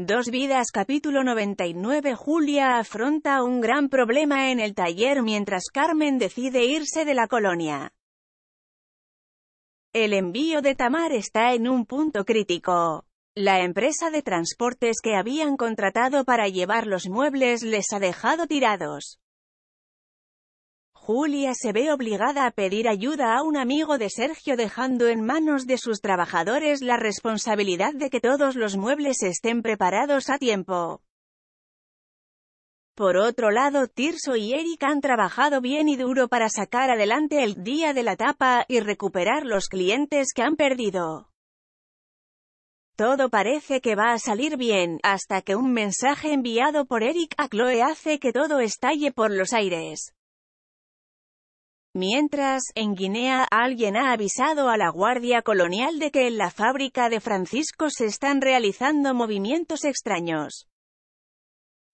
Dos vidas capítulo 99 Julia afronta un gran problema en el taller mientras Carmen decide irse de la colonia. El envío de Tamar está en un punto crítico. La empresa de transportes que habían contratado para llevar los muebles les ha dejado tirados. Julia se ve obligada a pedir ayuda a un amigo de Sergio dejando en manos de sus trabajadores la responsabilidad de que todos los muebles estén preparados a tiempo. Por otro lado, Tirso y Eric han trabajado bien y duro para sacar adelante el día de la tapa y recuperar los clientes que han perdido. Todo parece que va a salir bien, hasta que un mensaje enviado por Eric a Chloe hace que todo estalle por los aires. Mientras, en Guinea, alguien ha avisado a la Guardia Colonial de que en la fábrica de Francisco se están realizando movimientos extraños.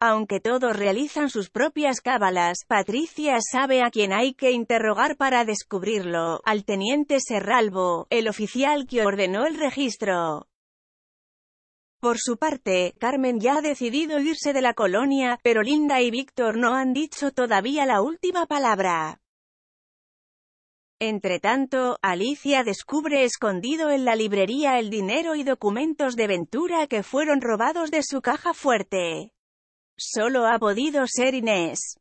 Aunque todos realizan sus propias cábalas, Patricia sabe a quién hay que interrogar para descubrirlo, al teniente Serralbo, el oficial que ordenó el registro. Por su parte, Carmen ya ha decidido irse de la colonia, pero Linda y Víctor no han dicho todavía la última palabra. Entretanto, Alicia descubre escondido en la librería el dinero y documentos de Ventura que fueron robados de su caja fuerte. Solo ha podido ser Inés.